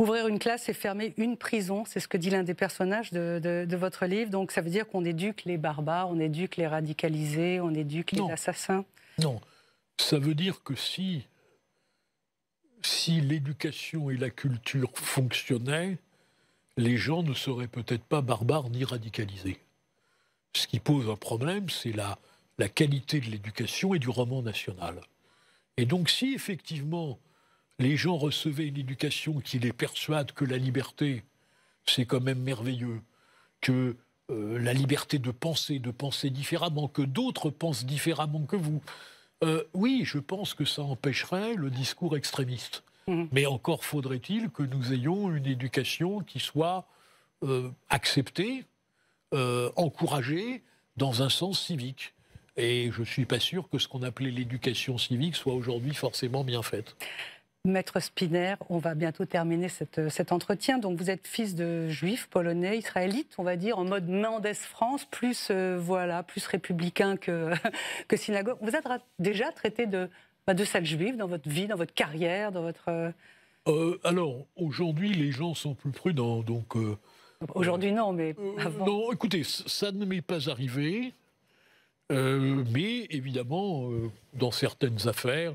Ouvrir une classe et fermer une prison, c'est ce que dit l'un des personnages de, votre livre. Donc ça veut dire qu'on éduque les barbares, on éduque les radicalisés, on éduque les assassins. Non, ça veut dire que si, si l'éducation et la culture fonctionnaient, les gens ne seraient peut-être pas barbares ni radicalisés. Ce qui pose un problème, c'est la, la qualité de l'éducation et du roman national. Et donc si effectivement les gens recevaient une éducation qui les persuade que la liberté, c'est quand même merveilleux, que euh, la liberté de penser, de penser différemment, que d'autres pensent différemment que vous. Euh, oui, je pense que ça empêcherait le discours extrémiste. Mmh. Mais encore faudrait-il que nous ayons une éducation qui soit euh, acceptée, encouragée dans un sens civique. Et je ne suis pas sûr que ce qu'on appelait l'éducation civique soit aujourd'hui forcément bien faite. Maître Spinner, on va bientôt terminer euh, cet entretien. Donc vous êtes fils de juifs polonais, israélites, on va dire, en mode Mendes France, plus euh, voilà, plus républicain que, synagogue. vous êtes déjà traité de, bah, de juive dans votre vie, dans votre carrière, dans votre... Euh alors, aujourd'hui, les gens sont plus prudents, donc... aujourd'hui, non, mais... Avant... non, écoutez, ça ne m'est pas arrivé, mais évidemment, dans certaines affaires,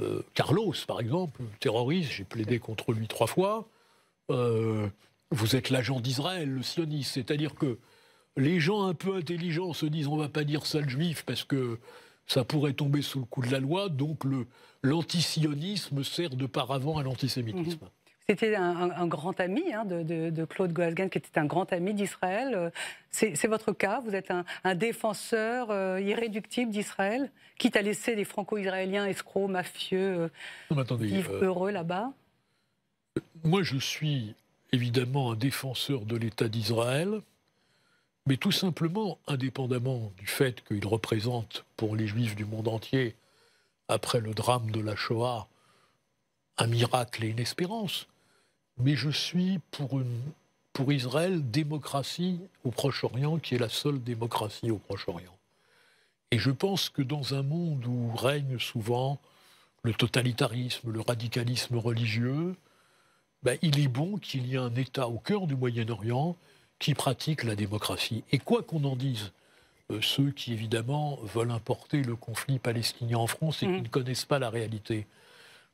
euh, Carlos, par exemple, terroriste, j'ai plaidé contre lui trois fois. Euh, vous êtes l'agent d'Israël, le sioniste. C'est-à-dire que les gens un peu intelligents se disent on va pas dire le juif parce que ça pourrait tomber sous le coup de la loi. Donc l'antisionisme sert de paravent à l'antisémitisme. Mhm. C'était un, grand ami hein, de, Claude Goasgen, qui était un grand ami d'Israël. Euh, c'est votre cas, vous êtes un, défenseur euh, irréductible d'Israël, quitte à laisser des franco-israéliens escrocs, mafieux, euh, vivre heureux là-bas Moi, je suis évidemment un défenseur de l'État d'Israël, mais tout simplement, indépendamment du fait qu'il représente pour les juifs du monde entier, après le drame de la Shoah, un miracle et une espérance mais je suis pour, Israël démocratie au Proche-Orient, qui est la seule démocratie au Proche-Orient. Et je pense que dans un monde où règne souvent le totalitarisme, le radicalisme religieux, ben, il est bon qu'il y ait un État au cœur du Moyen-Orient qui pratique la démocratie. Et quoi qu'on en dise, euh, ceux qui évidemment veulent importer le conflit palestinien en France et qui mmh. ne connaissent pas la réalité,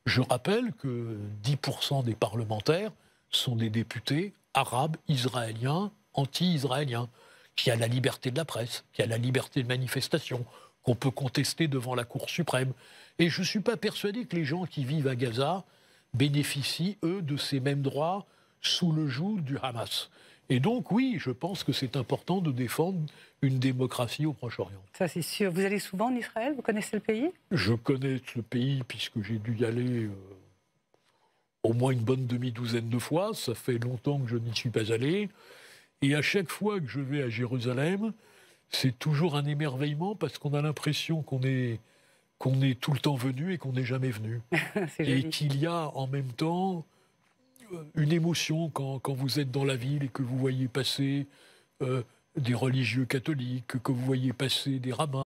je rappelle que 10% des parlementaires sont des députés arabes, israéliens, anti-israéliens, qui a la liberté de la presse, qui a la liberté de manifestation, qu'on peut contester devant la Cour suprême. Et je ne suis pas persuadé que les gens qui vivent à Gaza bénéficient, eux, de ces mêmes droits sous le joug du Hamas. Et donc, oui, je pense que c'est important de défendre une démocratie au Proche-Orient. Ça, c'est sûr. Vous allez souvent en Israël Vous connaissez le pays Je connais le pays puisque j'ai dû y aller euh, au moins une bonne demi-douzaine de fois. Ça fait longtemps que je n'y suis pas allé. Et à chaque fois que je vais à Jérusalem, c'est toujours un émerveillement parce qu'on a l'impression qu'on est, qu'on est tout le temps venu et qu'on n'est jamais venu. et qu'il y a en même temps euh, une émotion quand, quand, vous êtes dans la ville et que vous voyez passer euh, des religieux catholiques, que vous voyez passer des rabbins.